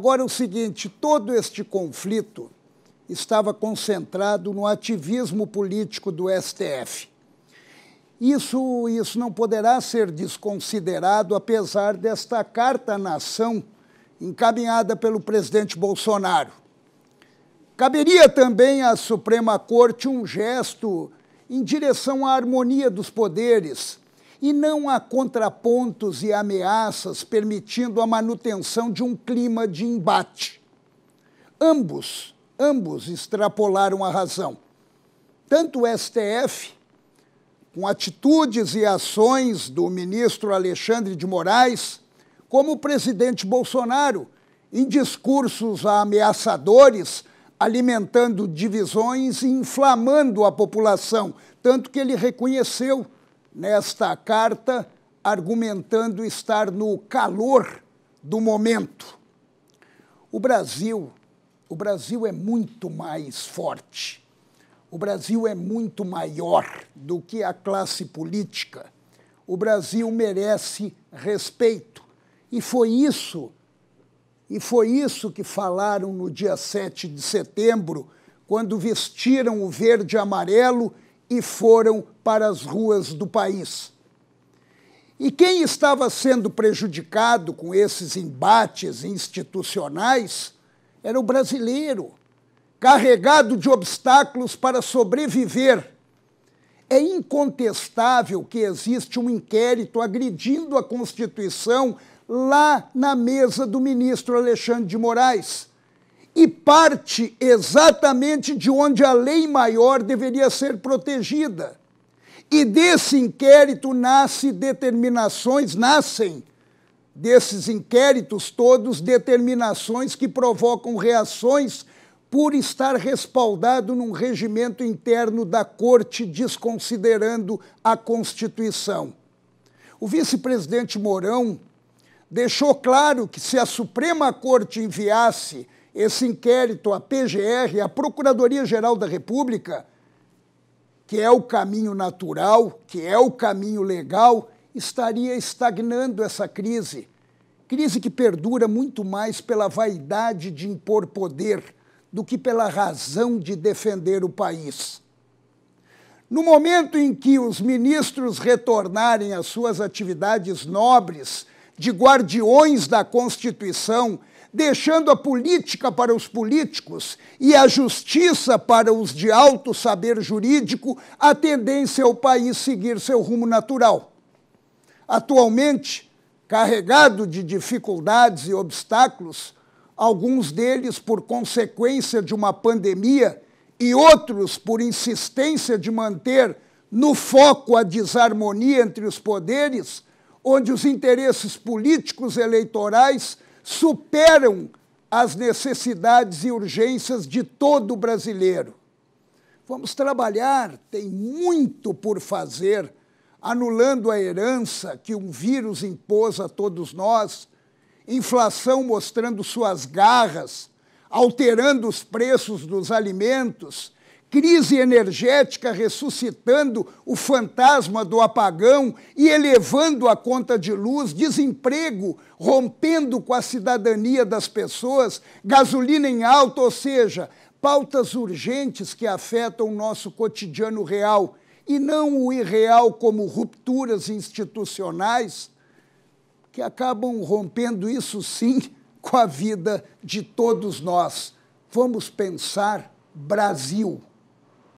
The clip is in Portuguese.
Agora é o seguinte: todo este conflito estava concentrado no ativismo político do STF. Isso, isso não poderá ser desconsiderado, apesar desta carta à nação encaminhada pelo presidente Bolsonaro. Caberia também à Suprema Corte um gesto em direção à harmonia dos poderes e não há contrapontos e ameaças permitindo a manutenção de um clima de embate. Ambos, ambos extrapolaram a razão. Tanto o STF, com atitudes e ações do ministro Alexandre de Moraes, como o presidente Bolsonaro, em discursos ameaçadores, alimentando divisões e inflamando a população, tanto que ele reconheceu nesta carta, argumentando estar no calor do momento. O Brasil, o Brasil é muito mais forte. O Brasil é muito maior do que a classe política. O Brasil merece respeito. E foi isso, e foi isso que falaram no dia 7 de setembro, quando vestiram o verde e amarelo e foram para as ruas do país. E quem estava sendo prejudicado com esses embates institucionais era o brasileiro, carregado de obstáculos para sobreviver. É incontestável que existe um inquérito agredindo a Constituição lá na mesa do ministro Alexandre de Moraes e parte exatamente de onde a lei maior deveria ser protegida. E desse inquérito nasce determinações, nascem desses inquéritos todos determinações que provocam reações por estar respaldado num regimento interno da corte desconsiderando a Constituição. O vice-presidente Mourão deixou claro que se a Suprema Corte enviasse esse inquérito, a PGR, a Procuradoria-Geral da República, que é o caminho natural, que é o caminho legal, estaria estagnando essa crise. Crise que perdura muito mais pela vaidade de impor poder do que pela razão de defender o país. No momento em que os ministros retornarem às suas atividades nobres de guardiões da Constituição deixando a política para os políticos e a justiça para os de alto saber jurídico, a tendência é o país seguir seu rumo natural. Atualmente, carregado de dificuldades e obstáculos, alguns deles por consequência de uma pandemia e outros por insistência de manter no foco a desarmonia entre os poderes, onde os interesses políticos eleitorais superam as necessidades e urgências de todo brasileiro. Vamos trabalhar, tem muito por fazer, anulando a herança que um vírus impôs a todos nós, inflação mostrando suas garras, alterando os preços dos alimentos, crise energética ressuscitando o fantasma do apagão e elevando a conta de luz, desemprego rompendo com a cidadania das pessoas, gasolina em alta, ou seja, pautas urgentes que afetam o nosso cotidiano real e não o irreal como rupturas institucionais que acabam rompendo isso sim com a vida de todos nós. Vamos pensar Brasil.